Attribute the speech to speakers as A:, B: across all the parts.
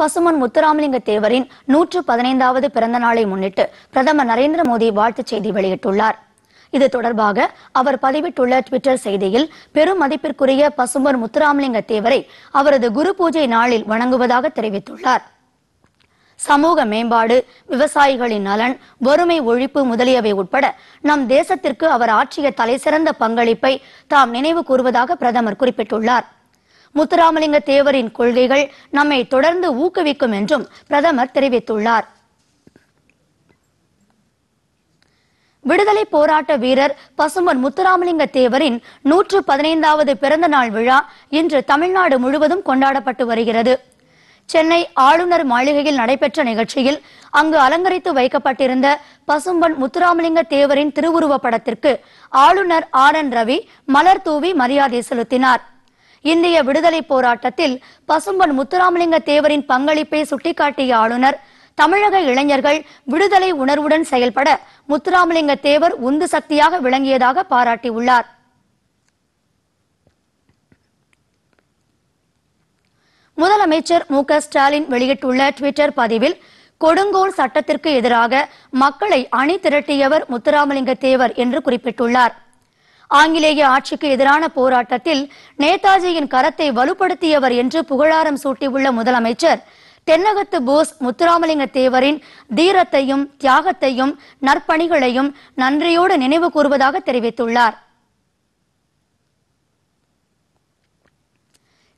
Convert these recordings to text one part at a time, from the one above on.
A: பசுமன் முத்துராமலிங்க தேவரின் நூற்று பதினைந்தாவது பிறந்த நாளை முன்னிட்டு பிரதமர் நரேந்திர மோடி வாழ்த்துச் செய்தி வெளியிட்டுள்ளார் இது தொடர்பாக அவர் பதிவிட்டுள்ள டுவிட்டர் செய்தியில் பெரும் மதிப்பிற்குரிய பசுமர் முத்துராமலிங்க தேவரை அவரது குரு பூஜை நாளில் வணங்குவதாக தெரிவித்துள்ளார் சமூக மேம்பாடு விவசாயிகளின் நலன் வறுமை ஒழிப்பு முதலியவை உட்பட நம் தேசத்திற்கு அவர் ஆற்றிய தலைசிறந்த பங்களிப்பை தாம் நினைவு கூறுவதாக பிரதமர் குறிப்பிட்டுள்ளார் முத்துராமலிங்க தேவரின் கொள்கைகள் நம்மை தொடர்ந்து ஊக்குவிக்கும் என்றும் பிரதமர் தெரிவித்துள்ளார் விடுதலை போராட்ட வீரர் பசும்பன் முத்துராமலிங்க தேவரின் நூற்று பதினைந்தாவது பிறந்த நாள் விழா இன்று தமிழ்நாடு முழுவதும் கொண்டாடப்பட்டு வருகிறது சென்னை ஆளுநர் மாளிகையில் நடைபெற்ற நிகழ்ச்சியில் அங்கு அலங்கரித்து வைக்கப்பட்டிருந்த பசும்பன் முத்துராமலிங்க தேவரின் திருவுருவ படத்திற்கு ஆளுநர் ஆர் என் ரவி மலர் தூவி மரியாதை செலுத்தினார் இந்திய விடுதலை போராட்டத்தில் பசும்பன் முத்துராமலிங்க தேவரின் பங்களிப்பை சுட்டிக்காட்டிய ஆளுநர் தமிழக இளைஞர்கள் விடுதலை உணர்வுடன் செயல்பட முத்துராமலிங்க தேவர் உந்து சக்தியாக விளங்கியதாக பாராட்டியுள்ளார் முதலமைச்சர் மு ஸ்டாலின் வெளியிட்டுள்ள டுவிட்டர் பதிவில் கொடுங்கோல் சட்டத்திற்கு எதிராக மக்களை அணி திரட்டியவர் முத்துராமலிங்க தேவர் என்று குறிப்பிட்டுள்ளார் ஆங்கிலேய ஆட்சிக்கு எதிரான போராட்டத்தில் நேதாஜியின் கரத்தை வலுப்படுத்தியவர் என்று புகழாரம் சூட்டியுள்ள முதலமைச்சர் தென்னகத்து போஸ் முத்துராமலிங்க தேவரின் தீரத்தையும் தியாகத்தையும் நற்பணிகளையும் நன்றியோடு நினைவு கூறுவதாக தெரிவித்துள்ளார்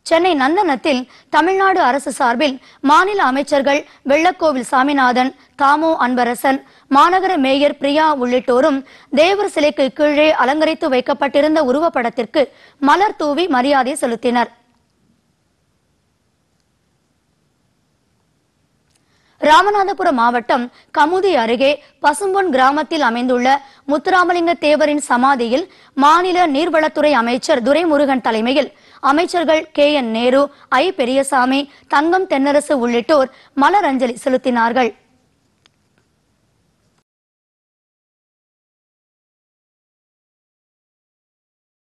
A: சென்னை நந்தனத்தில் தமிழ்நாடு அரசு சார்பில் மாநில அமைச்சர்கள் வெள்ளக்கோவில் சாமிநாதன் தாமோ அன்பரசன் மாநகர மேயர் பிரியா உள்ளிட்டோரும் தேவர் சிலைக்கு கீழே அலங்கரித்து வைக்கப்பட்டிருந்த உருவப்படத்திற்கு மலர் தூவி மரியாதை செலுத்தினர் ராமநாதபுரம் மாவட்டம் கமுதி அருகே பசும்பொன் கிராமத்தில் அமைந்துள்ள முத்துராமலிங்க தேவரின் சமாதியில் மாநில நீர்வளத்துறை அமைச்சர் துரைமுருகன் தலைமையில் அமைச்சர்கள் K N Nehru I Periyasamy Thangam Thennarasu உள்ளிட்டோர் மலரஞ்சலி செலுத்தினார்கள்